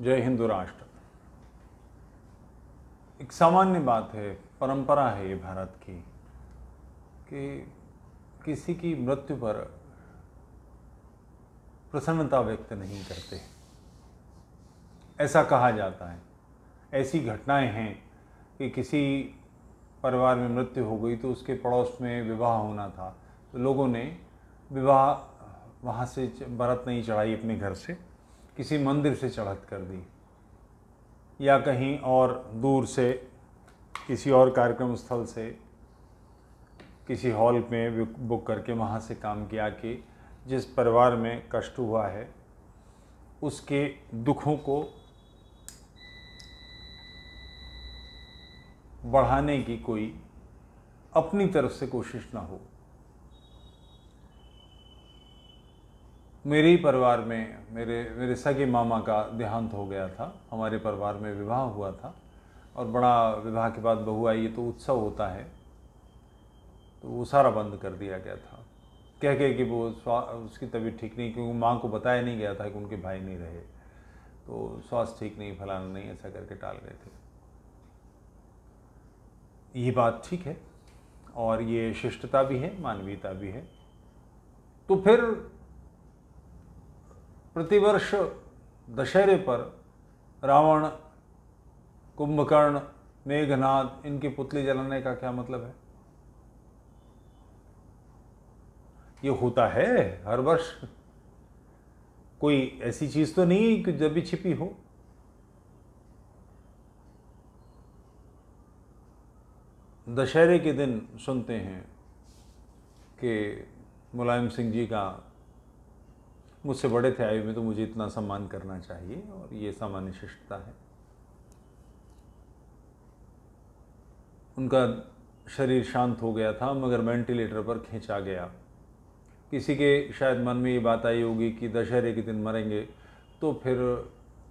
जय हिंदू राष्ट्र एक सामान्य बात है परंपरा है ये भारत की कि किसी की मृत्यु पर प्रसन्नता व्यक्त नहीं करते ऐसा कहा जाता है ऐसी घटनाएं हैं कि किसी परिवार में मृत्यु हो गई तो उसके पड़ोस में विवाह होना था तो लोगों ने विवाह वहाँ से बरत नहीं चढ़ाई अपने घर से किसी मंदिर से चढ़त कर दी या कहीं और दूर से किसी और कार्यक्रम स्थल से किसी हॉल में बुक करके वहाँ से काम किया कि जिस परिवार में कष्ट हुआ है उसके दुखों को बढ़ाने की कोई अपनी तरफ से कोशिश ना हो मेरे ही परिवार में मेरे मेरे सगे मामा का देहांत हो गया था हमारे परिवार में विवाह हुआ था और बड़ा विवाह के बाद बहू आई तो उत्सव होता है तो वो सारा बंद कर दिया गया था कह के कि वो उसकी तबीयत ठीक नहीं क्योंकि माँ को बताया नहीं गया था कि उनके भाई नहीं रहे तो स्वास्थ्य ठीक नहीं फलाना नहीं ऐसा करके टाल गए थे ये बात ठीक है और ये शिष्टता भी है मानवीयता भी है तो फिर प्रतिवर्ष दशहरे पर रावण कुंभकर्ण मेघनाद इनकी पुतली जलाने का क्या मतलब है ये होता है हर वर्ष कोई ऐसी चीज तो नहीं कि जब भी छिपी हो दशहरे के दिन सुनते हैं कि मुलायम सिंह जी का मुझसे बड़े थे आयु में तो मुझे इतना सम्मान करना चाहिए और ये सामान्य शिष्टता है उनका शरीर शांत हो गया था मगर वेंटिलेटर पर खींचा गया किसी के शायद मन में ये बात आई होगी कि दशहरे के दिन मरेंगे तो फिर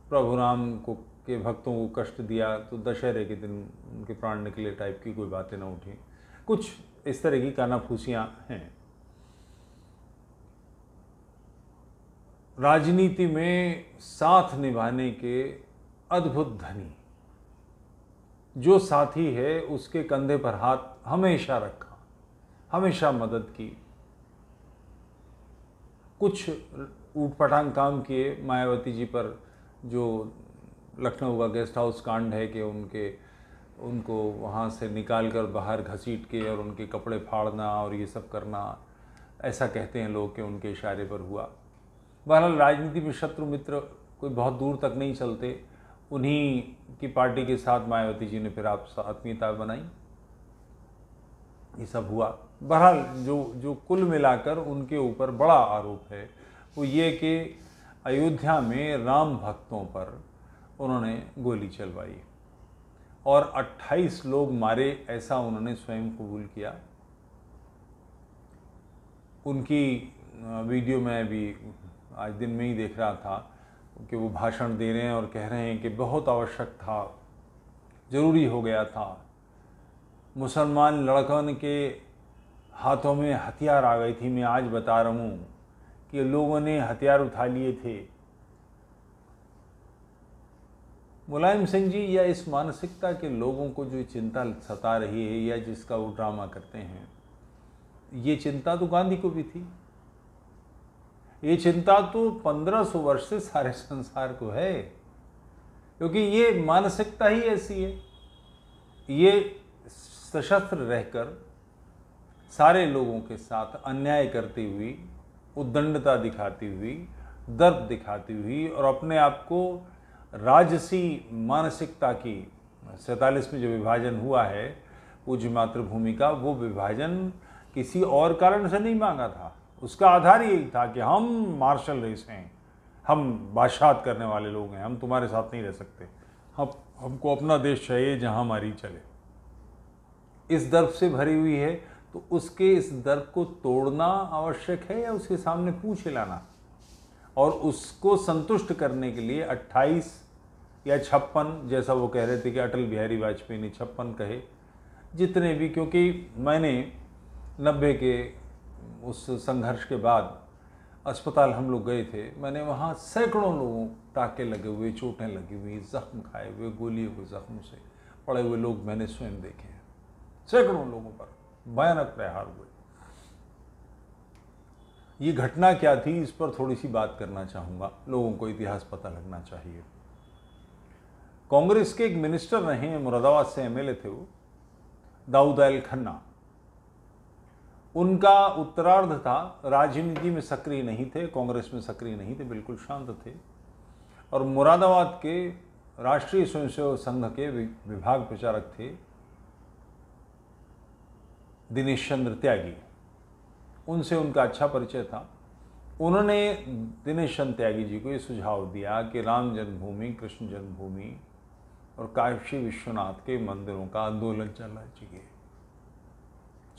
प्रभु राम को के भक्तों को कष्ट दिया तो दशहरे के दिन उनके प्राण निकले टाइप की कोई बातें ना उठी कुछ इस तरह की कानाफूसियाँ हैं राजनीति में साथ निभाने के अद्भुत धनी जो साथी है उसके कंधे पर हाथ हमेशा रखा हमेशा मदद की कुछ ऊटपटांग काम किए मायावती जी पर जो लखनऊ का गेस्ट हाउस कांड है कि उनके उनको वहाँ से निकाल कर बाहर घसीट के और उनके कपड़े फाड़ना और ये सब करना ऐसा कहते हैं लोग कि उनके इशारे पर हुआ बहरहाल राजनीति में शत्रु मित्र कोई बहुत दूर तक नहीं चलते उन्हीं की पार्टी के साथ मायावती जी ने फिर आप आत्मीयता बनाई ये सब हुआ बहरहाल जो जो कुल मिलाकर उनके ऊपर बड़ा आरोप है वो ये कि अयोध्या में राम भक्तों पर उन्होंने गोली चलवाई और 28 लोग मारे ऐसा उन्होंने स्वयं कबूल किया उनकी वीडियो में भी आज दिन में ही देख रहा था कि वो भाषण दे रहे हैं और कह रहे हैं कि बहुत आवश्यक था ज़रूरी हो गया था मुसलमान लड़कन के हाथों में हथियार आ गई थी मैं आज बता रहा हूँ कि लोगों ने हथियार उठा लिए थे मुलायम सिंह जी या इस मानसिकता के लोगों को जो चिंता सता रही है या जिसका वो ड्रामा करते हैं ये चिंता तो गांधी को भी थी ये चिंता तो पंद्रह सौ वर्ष से सारे संसार को है क्योंकि ये मानसिकता ही ऐसी है ये सशस्त्र रहकर सारे लोगों के साथ अन्याय करती हुई उद्दंडता दिखाती हुई दर्द दिखाती हुई और अपने आप को राजसी मानसिकता की सैतालीस में जो विभाजन हुआ है पूज्य मातृभूमि का वो विभाजन किसी और कारण से नहीं मांगा था उसका आधार यही था कि हम मार्शल रेस हैं हम बादशाह करने वाले लोग हैं हम तुम्हारे साथ नहीं रह सकते हम हमको अपना देश चाहिए जहाँ हमारी चले इस दर्द से भरी हुई है तो उसके इस दर्द को तोड़ना आवश्यक है या उसके सामने पूछ हिलाना और उसको संतुष्ट करने के लिए 28 या छप्पन जैसा वो कह रहे थे कि अटल बिहारी वाजपेयी ने छप्पन कहे जितने भी क्योंकि मैंने नब्बे के उस संघर्ष के बाद अस्पताल हम लोग गए थे मैंने वहाँ सैकड़ों लोगों टाके लगे हुए चोटें लगी हुई जख्म खाए हुए गोली हुए जख्म से पड़े हुए लोग मैंने स्वयं देखे हैं सैकड़ों लोगों पर भयानक प्रहार हुए ये घटना क्या थी इस पर थोड़ी सी बात करना चाहूँगा लोगों को इतिहास पता लगना चाहिए कांग्रेस के एक मिनिस्टर रहे मुरादाबाद से एमएलए थे वो दाऊद अल खन्ना उनका उत्तरार्ध था राजनीति में सक्रिय नहीं थे कांग्रेस में सक्रिय नहीं थे बिल्कुल शांत थे और मुरादाबाद के राष्ट्रीय स्वयंसेवक संघ के विभाग प्रचारक थे दिनेश चंद्र त्यागी उनसे उनका अच्छा परिचय था उन्होंने दिनेश चंद्र त्यागी जी को ये सुझाव दिया कि राम जन्मभूमि कृष्ण जन्मभूमि और काशी विश्वनाथ के मंदिरों का आंदोलन चलना चाहिए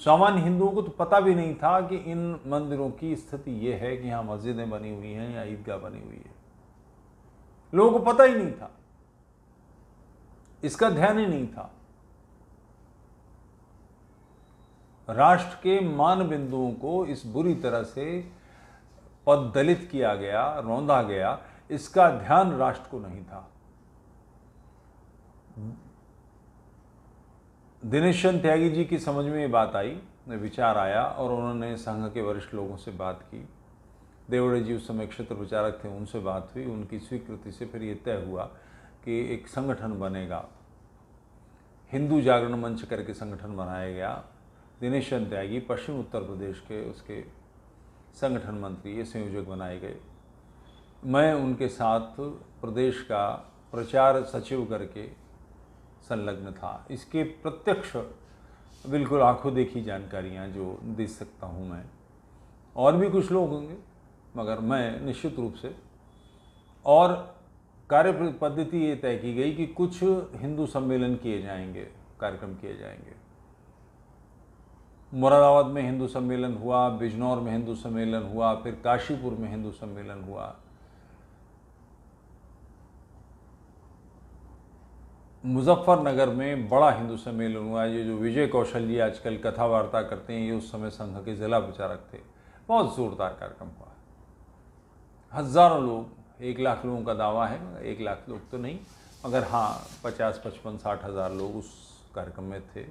सामान्य हिंदुओं को तो पता भी नहीं था कि इन मंदिरों की स्थिति यह है कि यहां मस्जिदें बनी हुई हैं या ईदगाह बनी हुई है लोगों को पता ही नहीं था इसका ध्यान ही नहीं था राष्ट्र के मान बिंदुओं को इस बुरी तरह से पद दलित किया गया रौंदा गया इसका ध्यान राष्ट्र को नहीं था दिनेश चंद त्यागी जी की समझ में ये बात आई विचार आया और उन्होंने संघ के वरिष्ठ लोगों से बात की देवड़े जी उस समय क्षेत्र विचारक थे उनसे बात हुई उनकी स्वीकृति से फिर ये तय हुआ कि एक संगठन बनेगा हिंदू जागरण मंच करके संगठन बनाया गया दिनेश चंद त्यागी पश्चिम उत्तर प्रदेश के उसके संगठन मंत्री ये संयोजक बनाए गए मैं उनके साथ प्रदेश का प्रचार सचिव करके संलग्न था इसके प्रत्यक्ष बिल्कुल आंखों देखी जानकारियां जो दे सकता हूं मैं और भी कुछ लोग होंगे मगर मैं निश्चित रूप से और कार्य पद्धति ये तय की गई कि कुछ हिंदू सम्मेलन किए जाएंगे कार्यक्रम किए जाएंगे मुरादाबाद में हिंदू सम्मेलन हुआ बिजनौर में हिंदू सम्मेलन हुआ फिर काशीपुर में हिंदू सम्मेलन हुआ मुजफ्फरनगर में बड़ा हिंदू सम्मेलन हुआ ये जो विजय कौशल जी आजकल कथा वार्ता करते हैं ये उस समय संघ के जिला विचारक थे बहुत ज़ोरदार कार्यक्रम हुआ हज़ारों लोग एक लाख लोगों का दावा है एक लाख लोग तो नहीं मगर हाँ पचास पचपन साठ हज़ार लोग उस कार्यक्रम में थे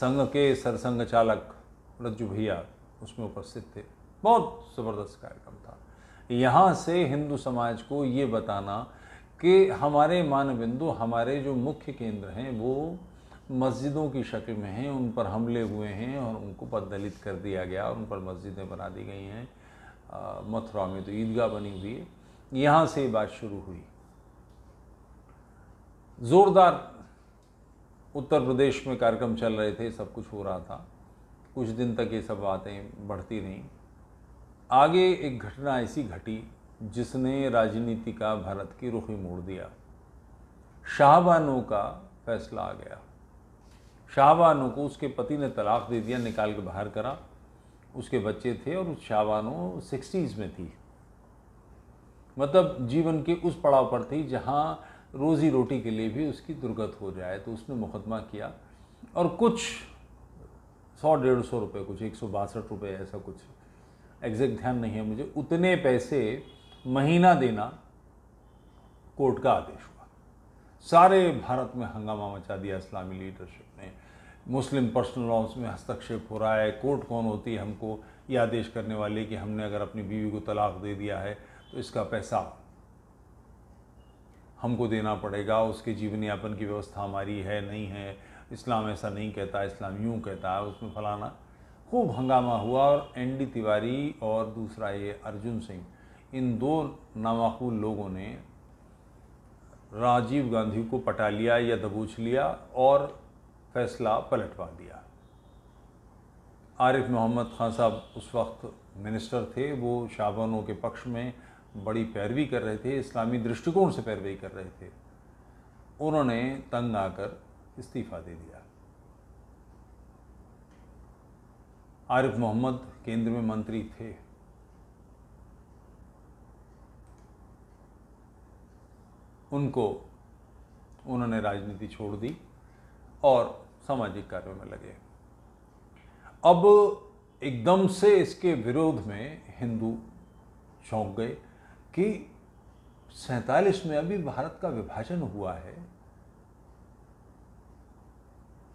संघ के सरसंघ चालक रज्जू भैया उसमें उपस्थित थे बहुत ज़बरदस्त कार्यक्रम था यहाँ से हिंदू समाज को ये बताना कि हमारे मानबिंदु हमारे जो मुख्य केंद्र हैं वो मस्जिदों की शक्ल में हैं उन पर हमले हुए हैं और उनको दलित कर दिया गया उन पर मस्जिदें बना दी गई हैं मथुरा में तो ईदगाह बनी हुई है यहाँ से बात शुरू हुई ज़ोरदार उत्तर प्रदेश में कार्यक्रम चल रहे थे सब कुछ हो रहा था कुछ दिन तक ये सब बातें बढ़ती रहीं आगे एक घटना ऐसी घटी जिसने राजनीति का भारत की रुखी मोड़ दिया शाहबानो का फैसला आ गया शाहबानो को उसके पति ने तलाक दे दिया निकाल के बाहर करा उसके बच्चे थे और उस शाहबानो सिक्सटीज़ में थी मतलब जीवन के उस पड़ाव पर थी जहाँ रोज़ी रोटी के लिए भी उसकी दुर्गत हो जाए तो उसने मुकदमा किया और कुछ सौ डेढ़ सौ रुपये कुछ एक सौ बासठ रुपये ऐसा कुछ एग्जैक्ट ध्यान नहीं है मुझे उतने पैसे महीना देना कोर्ट का आदेश हुआ सारे भारत में हंगामा मचा दिया इस्लामी लीडरशिप ने मुस्लिम पर्सनल लॉ में हस्तक्षेप हो रहा है कोर्ट कौन होती है हमको ये आदेश करने वाले कि हमने अगर अपनी बीवी को तलाक दे दिया है तो इसका पैसा हमको देना पड़ेगा उसके जीवन यापन की व्यवस्था हमारी है नहीं है इस्लाम ऐसा नहीं कहता इस्लाम यूँ कहता है उसमें फलाना खूब हंगामा हुआ और एन डी तिवारी और दूसरा ये अर्जुन सिंह इन दो नामाकूल लोगों ने राजीव गांधी को पटा लिया या दबोच लिया और फैसला पलटवा दिया आरिफ मोहम्मद खान साहब उस वक्त मिनिस्टर थे वो शाहबानों के पक्ष में बड़ी पैरवी कर रहे थे इस्लामी दृष्टिकोण से पैरवी कर रहे थे उन्होंने तंग आकर इस्तीफ़ा दे दिया आरिफ मोहम्मद केंद्र में मंत्री थे उनको उन्होंने राजनीति छोड़ दी और सामाजिक कार्यों में लगे अब एकदम से इसके विरोध में हिंदू चौंक गए कि सैतालीस में अभी भारत का विभाजन हुआ है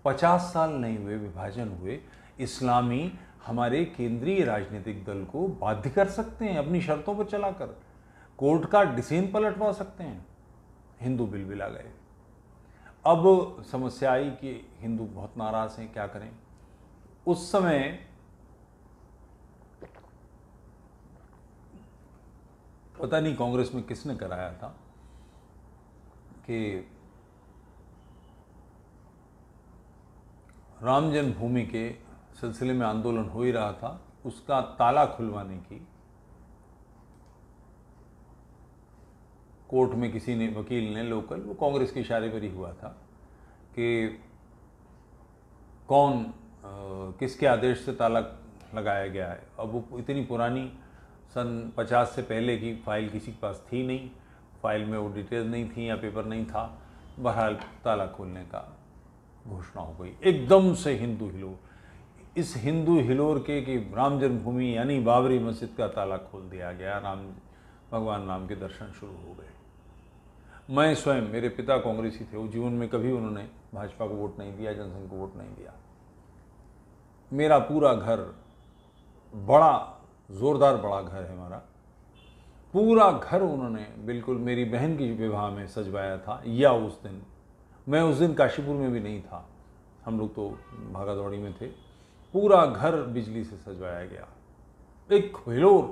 पचास साल नहीं हुए विभाजन हुए इस्लामी हमारे केंद्रीय राजनीतिक दल को बाध्य कर सकते हैं अपनी शर्तों पर चलाकर कोर्ट का डिसीजन पलटवा सकते हैं हिंदू बिलबिला गए अब समस्या आई कि हिंदू बहुत नाराज हैं क्या करें उस समय पता नहीं कांग्रेस में किसने कराया था कि राम जन्मभूमि के सिलसिले में आंदोलन हो ही रहा था उसका ताला खुलवाने की कोर्ट में किसी ने वकील ने लोकल वो कांग्रेस के इशारे पर ही हुआ था कि कौन आ, किसके आदेश से ताला लगाया गया है अब वो इतनी पुरानी सन पचास से पहले की फ़ाइल किसी के पास थी नहीं फाइल में वो डिटेल नहीं थी या पेपर नहीं था बहरहाल ताला खोलने का घोषणा हो गई एकदम से हिंदू हिलोर इस हिंदू हिलोर के कि राम जन्मभूमि यानी बाबरी मस्जिद का ताला खोल दिया गया राम भगवान राम के दर्शन शुरू हो गए मैं स्वयं मेरे पिता कांग्रेसी थे वो जीवन में कभी उन्होंने भाजपा को वोट नहीं दिया जनसंघ को वोट नहीं दिया मेरा पूरा घर बड़ा ज़ोरदार बड़ा घर है हमारा पूरा घर उन्होंने बिल्कुल मेरी बहन की विवाह में सजवाया था या उस दिन मैं उस दिन काशीपुर में भी नहीं था हम लोग तो भागा में थे पूरा घर बिजली से सजवाया गया एक हिलोर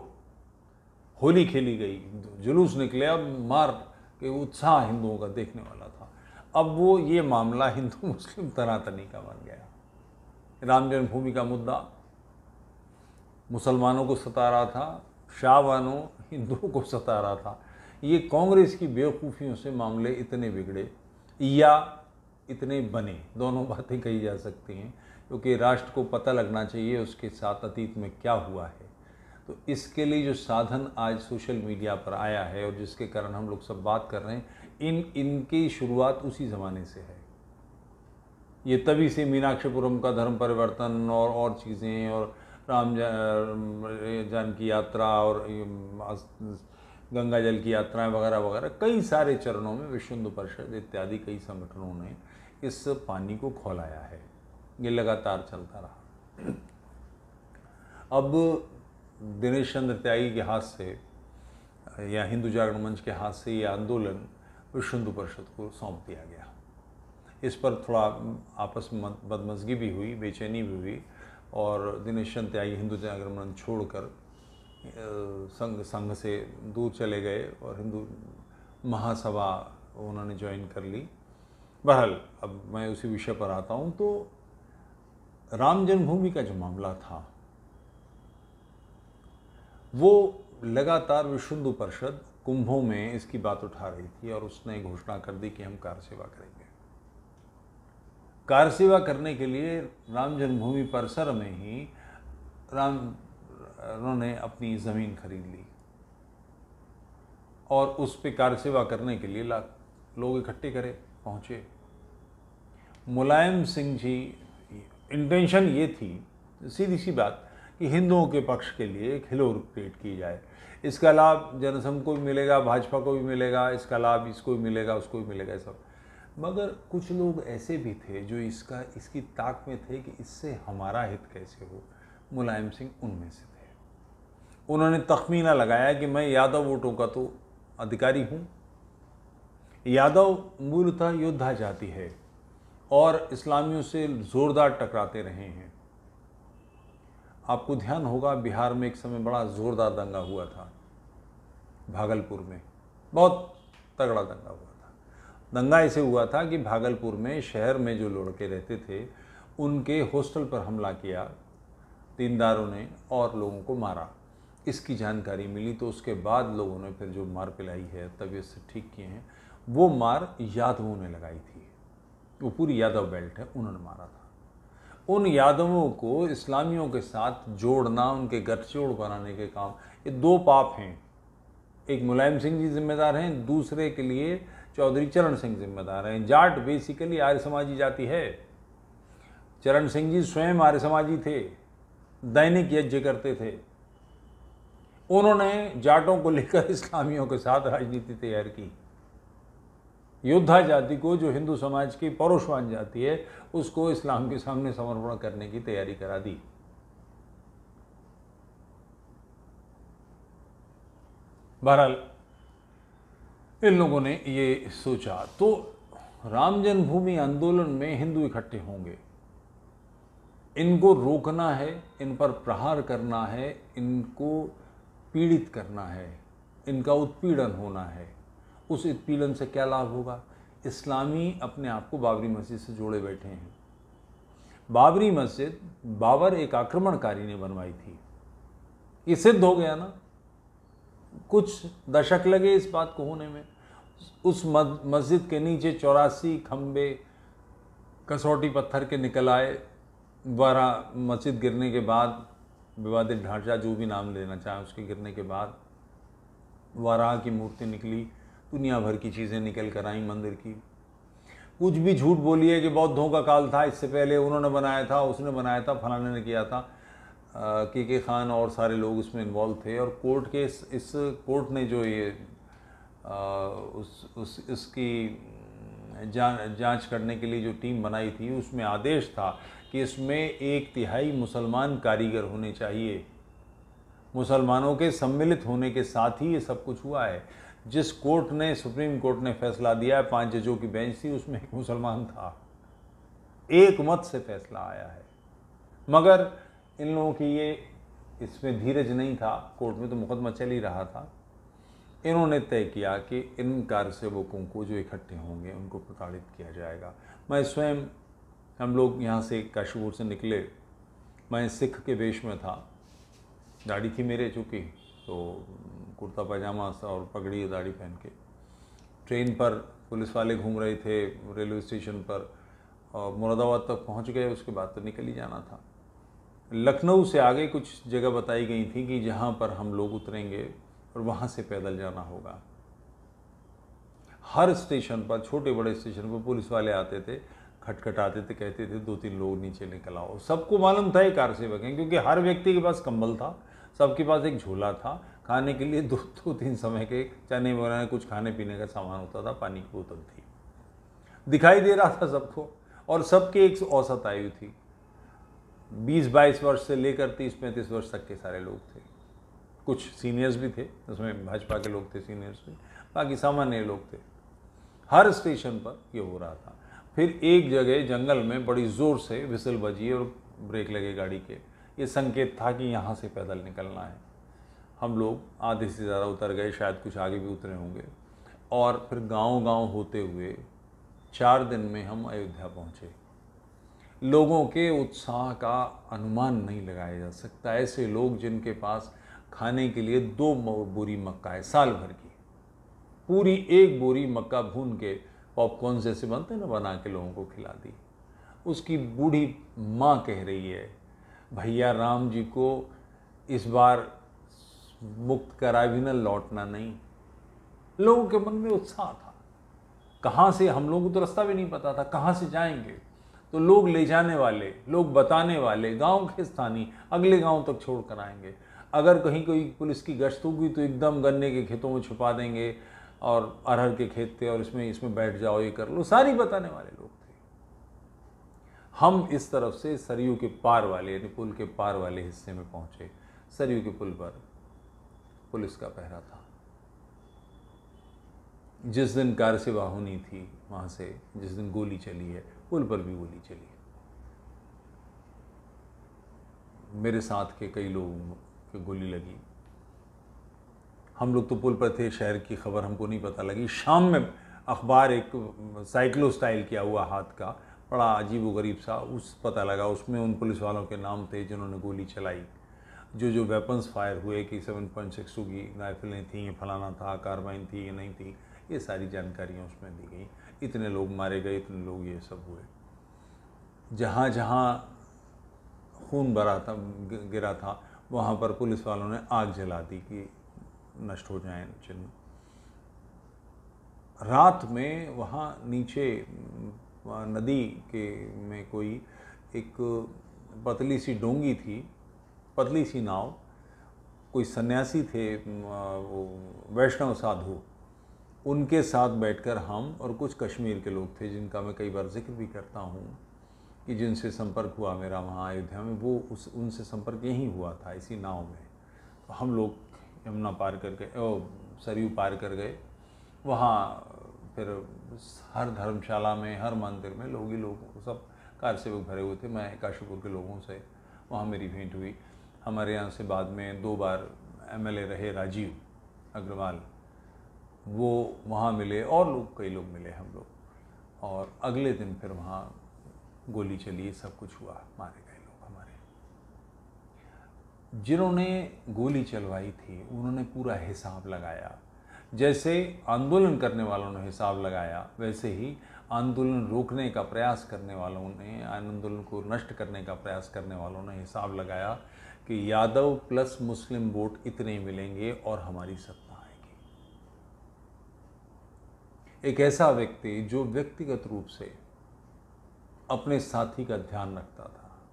होली खेली गई जुलूस निकले और मार के उत्साह हिंदुओं का देखने वाला था अब वो ये मामला हिंदू मुस्लिम तनातनी का बन गया राम जन्मभूमि का मुद्दा मुसलमानों को सता रहा था शाहवानों हिंदुओं को सता रहा था ये कांग्रेस की बेवकूफ़ियों से मामले इतने बिगड़े या इतने बने दोनों बातें कही जा सकती हैं क्योंकि राष्ट्र को पता लगना चाहिए उसके साथ अतीत में क्या हुआ है तो इसके लिए जो साधन आज सोशल मीडिया पर आया है और जिसके कारण हम लोग सब बात कर रहे हैं इन इनकी शुरुआत उसी ज़माने से है ये तभी से मीनाक्षीपुरम का धर्म परिवर्तन और और चीज़ें और राम जान की यात्रा और गंगा जल की यात्राएं वगैरह वगैरह कई सारे चरणों में विश्व हिंदू परिषद इत्यादि कई संगठनों ने इस पानी को खोलाया है ये लगातार चलता रहा अब दिनेश चंद्र त्यागी के हाथ से या हिंदू जागरण मंच के हाथ से यह आंदोलन विश्व हिंदू परिषद को सौंप दिया गया इस पर थोड़ा आपस में बदमजगी भी हुई बेचैनी भी हुई और दिनेश चंद त्यागी हिंदू जागरण मंच छोड़कर संघ संघ से दूर चले गए और हिंदू महासभा उन्होंने ज्वाइन कर ली बहरहाल अब मैं उसी विषय पर आता हूँ तो राम जन्मभूमि का जो मामला था वो लगातार विशुद्ध परिषद कुंभों में इसकी बात उठा रही थी और उसने घोषणा कर दी कि हम कार सेवा करेंगे कार सेवा करने के लिए राम जन्मभूमि परिसर में ही राम उन्होंने अपनी ज़मीन खरीद ली और उस पर कार सेवा करने के लिए लाख लोग इकट्ठे करे पहुँचे मुलायम सिंह जी इंटेंशन ये थी सीधी सी बात कि हिंदुओं के पक्ष के लिए एक हिलोर क्रिएट की जाए इसका लाभ जनसंघ को भी मिलेगा भाजपा को भी मिलेगा इसका लाभ इसको भी मिलेगा उसको भी मिलेगा सब मगर कुछ लोग ऐसे भी थे जो इसका इसकी ताक में थे कि इससे हमारा हित कैसे हो मुलायम सिंह उनमें से थे उन्होंने तखमीना लगाया कि मैं यादव वोटों का तो अधिकारी हूँ यादव मूलतः योद्धा जाति है और इस्लामियों से ज़ोरदार टकराते रहे हैं आपको ध्यान होगा बिहार में एक समय बड़ा ज़ोरदार दंगा हुआ था भागलपुर में बहुत तगड़ा दंगा हुआ था दंगा ऐसे हुआ था कि भागलपुर में शहर में जो लड़के रहते थे उनके हॉस्टल पर हमला किया दीनदारों ने और लोगों को मारा इसकी जानकारी मिली तो उसके बाद लोगों ने फिर जो मार पिलाई है तबीयत से ठीक किए हैं वो मार यादवों ने लगाई थी वो पूरी यादव बेल्ट है उन्होंने मारा था उन यादवों को इस्लामियों के साथ जोड़ना उनके गठजोड़ बनाने के काम ये दो पाप हैं एक मुलायम सिंह जी जिम्मेदार हैं दूसरे के लिए चौधरी चरण सिंह जिम्मेदार हैं जाट बेसिकली आर्य समाजी जाति है चरण सिंह जी स्वयं आर्य समाजी थे दैनिक यज्ञ करते थे उन्होंने जाटों को लेकर इस्लामियों के साथ राजनीति तैयार की योद्धा जाति को जो हिंदू समाज की पौरुषवान जाति है उसको इस्लाम के सामने समर्पण करने की तैयारी करा दी बहरहाल इन लोगों ने ये सोचा तो राम जन्मभूमि आंदोलन में हिंदू इकट्ठे होंगे इनको रोकना है इन पर प्रहार करना है इनको पीड़ित करना है इनका उत्पीड़न होना है उस उत्पीड़न से क्या लाभ होगा इस्लामी अपने आप को बाबरी मस्जिद से जोड़े बैठे हैं बाबरी मस्जिद बाबर एक आक्रमणकारी ने बनवाई थी ये सिद्ध हो गया ना कुछ दशक लगे इस बात को होने में उस मस्जिद के नीचे चौरासी खम्बे कसौटी पत्थर के निकल आए बारह मस्जिद गिरने के बाद विवादित ढांचा जो भी नाम लेना चाहे उसके गिरने के बाद वाराह की मूर्ति निकली दुनिया भर की चीज़ें निकल कर आई मंदिर की कुछ भी झूठ बोलिए कि बौद्धों का काल था इससे पहले उन्होंने बनाया था उसने बनाया था फलाने ने किया था के के खान और सारे लोग इसमें इन्वॉल्व थे और कोर्ट के इस, इस कोर्ट ने जो ये आ, उस उस इसकी जांच जा, करने के लिए जो टीम बनाई थी उसमें आदेश था कि इसमें एक तिहाई मुसलमान कारीगर होने चाहिए मुसलमानों के सम्मिलित होने के साथ ही ये सब कुछ हुआ है जिस कोर्ट ने सुप्रीम कोर्ट ने फैसला दिया है पांच जजों की बेंच थी उसमें एक मुसलमान था एक मत से फैसला आया है मगर इन लोगों की ये इसमें धीरज नहीं था कोर्ट में तो मुकदमा चल ही रहा था इन्होंने तय किया कि इन कार्य सेवकों को जो इकट्ठे होंगे उनको प्रताड़ित किया जाएगा मैं स्वयं हम लोग यहाँ से काशीपुर से निकले मैं सिख के वेश में था दाढ़ी थी मेरे चूँकि तो कुर्ता पैजामा और पगड़ी दाढ़ी पहन के ट्रेन पर पुलिस वाले घूम रहे थे रेलवे स्टेशन पर और मुरादाबाद तक पहुंच गए उसके बाद तो निकल ही जाना था लखनऊ से आगे कुछ जगह बताई गई थी कि जहाँ पर हम लोग उतरेंगे और वहाँ से पैदल जाना होगा हर स्टेशन पर छोटे बड़े स्टेशन पर पुलिस वाले आते थे खटखटाते थे कहते थे दो तीन लोग नीचे निकल आओ सबको मालूम था ये कार सेवक हैं क्योंकि हर व्यक्ति के पास कंबल था सबके पास एक झोला था खाने के लिए दो दो तीन समय के चने वगैरह कुछ खाने पीने का सामान होता था पानी की बोतल थी दिखाई दे रहा था सबको और सबके एक औसत आयु थी बीस बाईस वर्ष से लेकर तीस पैंतीस वर्ष तक के सारे लोग थे कुछ सीनियर्स भी थे उसमें भाजपा के लोग थे सीनियर्स भी बाकी सामान्य लोग थे हर स्टेशन पर ये हो रहा था फिर एक जगह जंगल में बड़ी ज़ोर से विसल बजी और ब्रेक लगे गाड़ी के ये संकेत था कि यहाँ से पैदल निकलना है हम लोग आधे से ज़्यादा उतर गए शायद कुछ आगे भी उतरे होंगे और फिर गांव-गांव होते हुए चार दिन में हम अयोध्या पहुँचे लोगों के उत्साह का अनुमान नहीं लगाया जा सकता ऐसे लोग जिनके पास खाने के लिए दो बोरी मक्का है साल भर की पूरी एक बोरी मक्का भून के पॉपकॉर्न जैसे बनते ना बना के लोगों को खिला दी उसकी बूढ़ी माँ कह रही है भैया राम जी को इस बार मुक्त कराए बिना लौटना नहीं लोगों के मन में उत्साह था कहाँ से हम लोगों को तो रास्ता भी नहीं पता था कहाँ से जाएंगे तो लोग ले जाने वाले लोग बताने वाले गांव के स्थानीय अगले गांव तक छोड़ कर आएंगे अगर कहीं कोई पुलिस की गश्त होगी तो एकदम गन्ने के खेतों में छुपा देंगे और अरहर के खेत थे और इसमें इसमें बैठ जाओ ये कर लो सारी बताने वाले लोग थे हम इस तरफ से सरयू के पार वाले यानी पुल के पार वाले हिस्से में पहुँचे सरयू के पुल पर पुलिस का पहरा था जिस दिन कार से होनी थी वहाँ से जिस दिन गोली चली है पुल पर भी गोली चली है मेरे साथ के कई लोगों को गोली लगी हम लोग तो पुल पर थे शहर की खबर हमको नहीं पता लगी शाम में अखबार एक साइक्लो स्टाइल किया हुआ हाथ का बड़ा अजीब व गरीब सा उस पता लगा उसमें उन पुलिस वालों के नाम थे जिन्होंने गोली चलाई जो जो वेपन्स फायर हुए कि सेवन पॉइंट सिक्स टू की राइफलें थी फलाना था कार्बाइन थी या नहीं थी ये सारी जानकारियाँ उसमें दी गई इतने लोग मारे गए इतने लोग ये सब हुए जहाँ जहाँ खून भरा था गिरा था वहाँ पर पुलिस वालों ने आग जला दी कि नष्ट हो जाए चिन्ह रात में वहाँ नीचे नदी के में कोई एक पतली सी डोंगी थी पतली सी नाव कोई सन्यासी थे वैष्णव साधु उनके साथ बैठकर हम और कुछ कश्मीर के लोग थे जिनका मैं कई बार जिक्र भी करता हूँ कि जिनसे संपर्क हुआ मेरा वहाँ अयोध्या में वो उस उनसे संपर्क यहीं हुआ था इसी नाव में तो हम लोग यमुना पार करके सरयू पार कर गए वहाँ फिर हर धर्मशाला में हर मंदिर में लोग ही लोग सब कार्य सेवक भरे हुए थे मैं काशीपुर के लोगों से वहाँ मेरी भेंट हुई हमारे यहाँ से बाद में दो बार एमएलए रहे राजीव अग्रवाल वो वहाँ मिले और लोग कई लोग मिले हम लोग और अगले दिन फिर वहाँ गोली चली सब कुछ हुआ मारे गए लोग हमारे जिन्होंने गोली चलवाई थी उन्होंने पूरा हिसाब लगाया जैसे आंदोलन करने वालों ने हिसाब लगाया वैसे ही आंदोलन रोकने का प्रयास करने वालों ने आंदोलन को नष्ट करने का प्रयास करने वालों ने हिसाब लगाया कि यादव प्लस मुस्लिम वोट इतने मिलेंगे और हमारी सत्ता आएगी एक ऐसा व्यक्ति जो व्यक्तिगत रूप से अपने साथी का ध्यान रखता था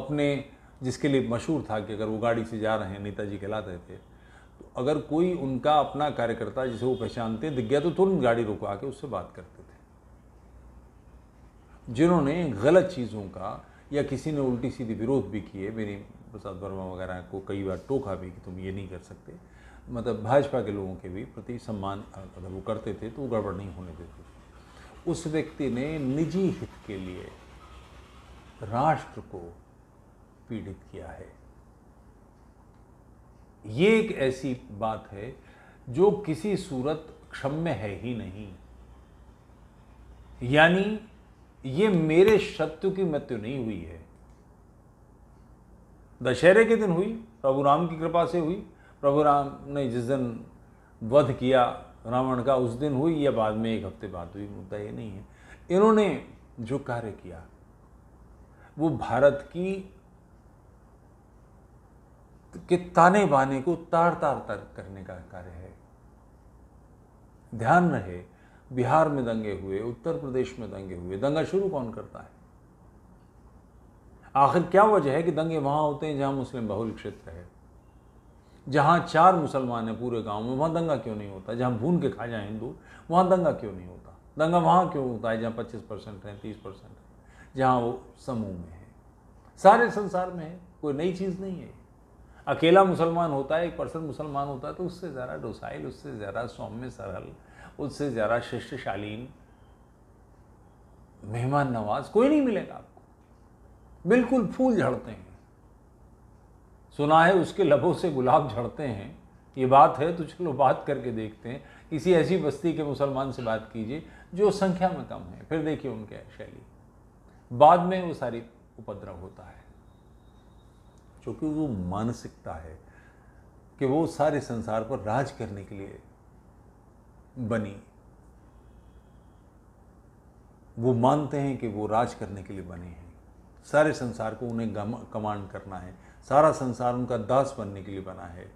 अपने जिसके लिए मशहूर था कि अगर वो गाड़ी से जा रहे हैं नेताजी कहलाते थे तो अगर कोई उनका अपना कार्यकर्ता जिसे वो पहचानते दिख गया तो तुरंत गाड़ी रुकवा के उससे बात करते थे जिन्होंने गलत चीज़ों का या किसी ने उल्टी सीधी विरोध भी किए मेरे प्रसाद वर्मा वगैरह को कई बार टोका भी कि तुम ये नहीं कर सकते मतलब भाजपा के लोगों के भी प्रति सम्मान अगर वो करते थे तो वो गड़बड़ नहीं होने देते थे उस व्यक्ति ने निजी हित के लिए राष्ट्र को पीड़ित किया है ये एक ऐसी बात है जो किसी सूरत क्षम्य है ही नहीं यानी ये मेरे शत्रु की मृत्यु नहीं हुई है दशहरे के दिन हुई प्रभु राम की कृपा से हुई प्रभु राम ने जिस दिन वध किया रावण का उस दिन हुई या बाद में एक हफ्ते बाद हुई मुद्दा ये नहीं है इन्होंने जो कार्य किया वो भारत की के ताने बाने को तार तार तार करने का कार्य है ध्यान रहे बिहार में दंगे हुए उत्तर प्रदेश में दंगे हुए दंगा शुरू कौन करता है आखिर क्या वजह है कि दंगे वहाँ होते हैं जहाँ मुस्लिम बहुल क्षेत्र है जहाँ चार मुसलमान हैं पूरे गांव में वहाँ दंगा क्यों नहीं होता जहाँ भून के खा जाए हिंदू वहाँ दंगा क्यों नहीं होता दंगा वहाँ क्यों होता है जहाँ पच्चीस परसेंट है तीस परसेंट है जहाँ वो समूह में है सारे संसार में है कोई नई चीज़ नहीं है अकेला मुसलमान होता है एक परसेंट मुसलमान होता है तो उससे ज़्यादा डोसाइल उससे ज़्यादा सौम्य सरल उससे ज़्यादा शिष्टशालीन मेहमान नवाज कोई नहीं मिलेगा आपको बिल्कुल फूल झड़ते हैं सुना है उसके लबों से गुलाब झड़ते हैं ये बात है तो चलो बात करके देखते हैं किसी ऐसी बस्ती के मुसलमान से बात कीजिए जो संख्या में कम है फिर देखिए उनके शैली बाद में वो सारी उपद्रव होता है क्योंकि वो मानसिकता है कि वो सारे संसार पर राज करने के लिए बनी वो मानते हैं कि वो राज करने के लिए बने हैं सारे संसार को उन्हें कमांड करना है सारा संसार उनका दास बनने के लिए बना है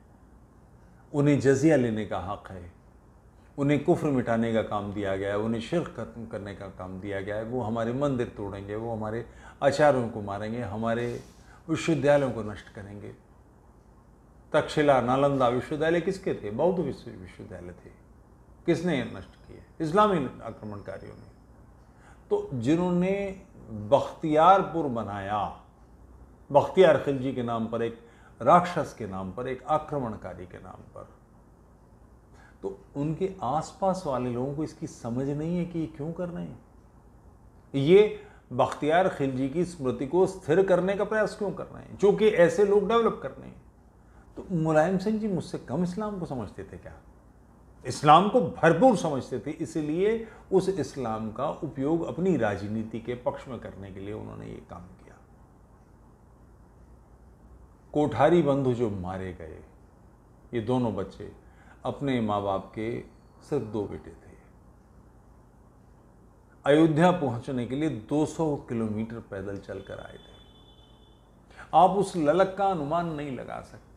उन्हें जजिया लेने का हक़ है उन्हें कुफ्र मिटाने का काम दिया गया है उन्हें शिरक खत्म करने का काम दिया गया है वो हमारे मंदिर तोड़ेंगे वो हमारे आचार्यों को मारेंगे हमारे विश्वविद्यालयों को नष्ट करेंगे तक्षशिला नालंदा विश्वविद्यालय किसके थे बौद्ध विश्वविद्यालय थे किसने नष्ट किए इस्लामी आक्रमणकारियों ने तो जिन्होंने बख्तियारपुर बनाया बख्तियार खिलजी के नाम पर एक राक्षस के नाम पर एक आक्रमणकारी के नाम पर तो उनके आसपास वाले लोगों को इसकी समझ नहीं है कि ये क्यों कर रहे हैं ये बख्तियार खिलजी की स्मृति को स्थिर करने का प्रयास क्यों कर रहे हैं जो कि ऐसे लोग डेवलप कर रहे हैं तो मुलायम सिंह जी मुझसे कम इस्लाम को समझते थे क्या इस्लाम को भरपूर समझते थे इसलिए उस इस्लाम का उपयोग अपनी राजनीति के पक्ष में करने के लिए उन्होंने ये काम किया कोठारी बंधु जो मारे गए ये दोनों बच्चे अपने माँ बाप के सिर्फ दो बेटे थे अयोध्या पहुंचने के लिए 200 किलोमीटर पैदल चलकर आए थे आप उस ललक का अनुमान नहीं लगा सकते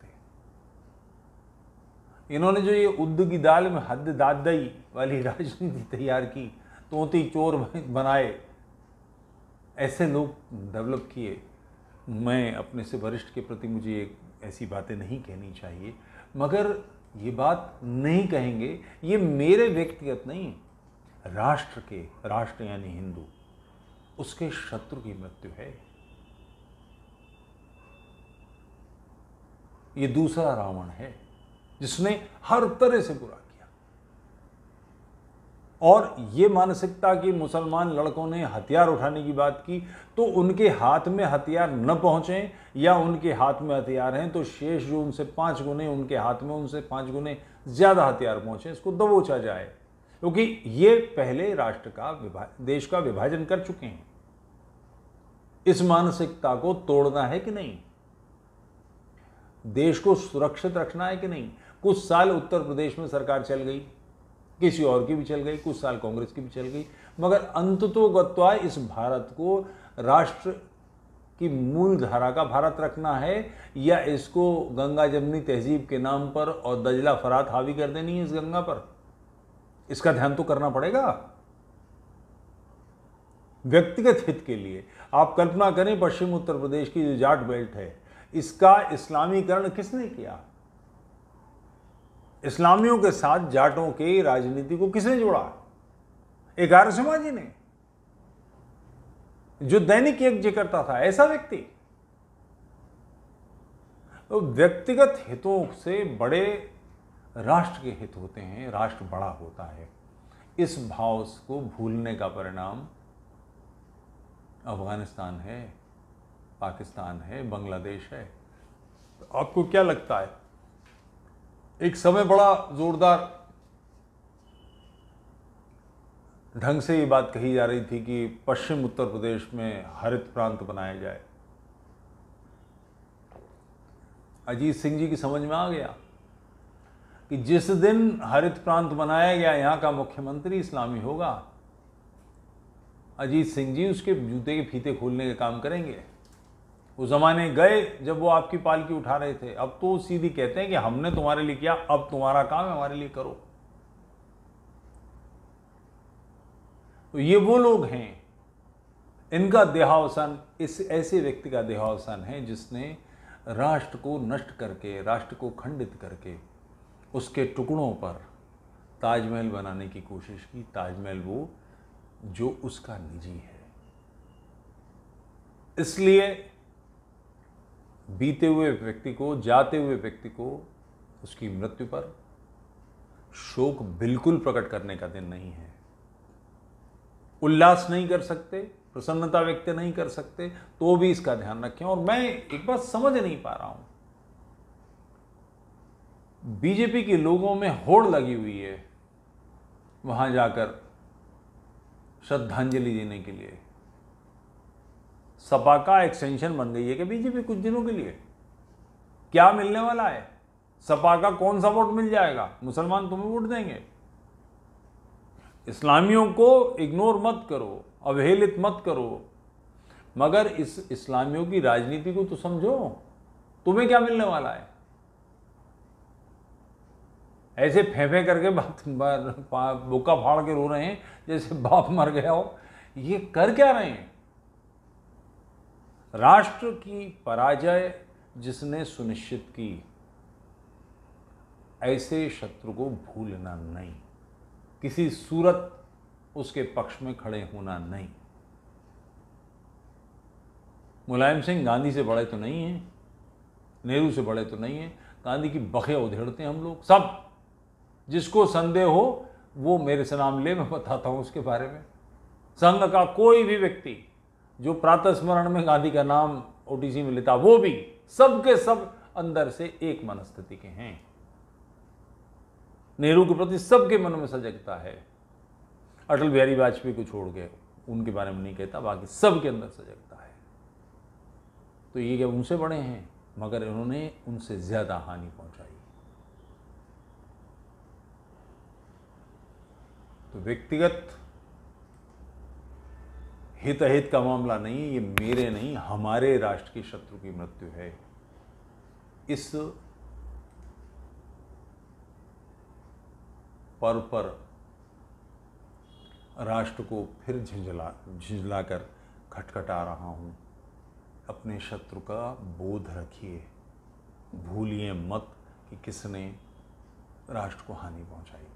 इन्होंने जो ये उद्द की दाल में हद दादई वाली राजनीति तैयार की तोती चोर बनाए ऐसे लोग डेवलप किए मैं अपने से वरिष्ठ के प्रति मुझे एक ऐसी बातें नहीं कहनी चाहिए मगर ये बात नहीं कहेंगे ये मेरे व्यक्तिगत नहीं राष्ट्र के राष्ट्र यानी हिंदू उसके शत्रु की मृत्यु है ये दूसरा रावण है जिसने हर तरह से बुरा किया और यह मानसिकता कि मुसलमान लड़कों ने हथियार उठाने की बात की तो उनके हाथ में हथियार न पहुंचे या उनके हाथ में हथियार हैं तो शेष जो उनसे पांच गुने उनके हाथ में उनसे पांच गुने ज़्यादा हथियार पहुंचे इसको दबोचा जाए क्योंकि तो ये पहले राष्ट्र का देश का विभाजन कर चुके हैं इस मानसिकता को तोड़ना है कि नहीं देश को सुरक्षित रखना है कि नहीं कुछ साल उत्तर प्रदेश में सरकार चल गई किसी और की भी चल गई कुछ साल कांग्रेस की भी चल गई मगर अंततोगत्वा इस भारत को राष्ट्र की मूल धारा का भारत रखना है या इसको गंगा जमनी तहजीब के नाम पर और दजला फरात हावी कर देनी है इस गंगा पर इसका ध्यान तो करना पड़ेगा व्यक्तिगत हित के लिए आप कल्पना करें पश्चिम उत्तर प्रदेश की जो जाट बेल्ट है इसका इस्लामीकरण किसने किया इस्लामियों के साथ जाटों की राजनीति को किसने जोड़ा एक आर्य समाजी ने जो दैनिक यज्ञ करता था ऐसा व्यक्ति तो व्यक्तिगत हितों से बड़े राष्ट्र के हित होते हैं राष्ट्र बड़ा होता है इस भाव को भूलने का परिणाम अफगानिस्तान है पाकिस्तान है बांग्लादेश है तो आपको क्या लगता है एक समय बड़ा जोरदार ढंग से ये बात कही जा रही थी कि पश्चिम उत्तर प्रदेश में हरित प्रांत बनाया जाए अजीत सिंह जी की समझ में आ गया कि जिस दिन हरित प्रांत बनाया गया यहां का मुख्यमंत्री इस्लामी होगा अजीत सिंह जी उसके जूते के फीते खोलने का काम करेंगे वो ज़माने गए जब वो आपकी पालकी उठा रहे थे अब तो सीधी कहते हैं कि हमने तुम्हारे लिए किया अब तुम्हारा काम है हमारे लिए करो तो ये वो लोग हैं इनका देहावसान इस ऐसे व्यक्ति का देहावसान है जिसने राष्ट्र को नष्ट करके राष्ट्र को खंडित करके उसके टुकड़ों पर ताजमहल बनाने की कोशिश की ताजमहल वो जो उसका निजी है इसलिए बीते हुए व्यक्ति को जाते हुए व्यक्ति को उसकी मृत्यु पर शोक बिल्कुल प्रकट करने का दिन नहीं है उल्लास नहीं कर सकते प्रसन्नता व्यक्त नहीं कर सकते तो भी इसका ध्यान रखें और मैं एक बात समझ नहीं पा रहा हूं बीजेपी के लोगों में होड़ लगी हुई है वहां जाकर श्रद्धांजलि देने के लिए सपा का एक्सटेंशन बन गई है कि बीजेपी कुछ दिनों के लिए क्या मिलने वाला है सपा का कौन सा वोट मिल जाएगा मुसलमान तुम्हें वोट देंगे इस्लामियों को इग्नोर मत करो अवहेलित मत करो मगर इस इस्लामियों की राजनीति को तो समझो तुम्हें क्या मिलने वाला है ऐसे फेंफे करके बात बुक्का फाड़ के रो रहे हैं जैसे बाप मर गया हो ये कर क्या रहे हैं राष्ट्र की पराजय जिसने सुनिश्चित की ऐसे शत्रु को भूलना नहीं किसी सूरत उसके पक्ष में खड़े होना नहीं मुलायम सिंह गांधी से बड़े तो नहीं हैं नेहरू से बड़े तो नहीं हैं गांधी की बखे उधेड़ते हैं हम लोग सब जिसको संदेह हो वो मेरे से नाम ले मैं बताता हूँ उसके बारे में संघ का कोई भी व्यक्ति जो प्रातः स्मरण में गांधी का नाम ओटीसी में लेता वो भी सबके सब अंदर से एक मनस्थिति के हैं नेहरू के प्रति सबके मन में सजगता है अटल बिहारी वाजपेयी को छोड़ के उनके बारे में नहीं कहता बाकी सबके अंदर सजगता है तो ये क्या उनसे बड़े हैं मगर इन्होंने उनसे ज़्यादा हानि पहुंचाई तो व्यक्तिगत हित अहित का मामला नहीं ये मेरे नहीं हमारे राष्ट्र के शत्रु की मृत्यु है इस पर्व पर राष्ट्र को फिर झिझला झिझला कर खटखटा रहा हूँ अपने शत्रु का बोध रखिए भूलिए मत कि किसने राष्ट्र को हानि पहुँचाई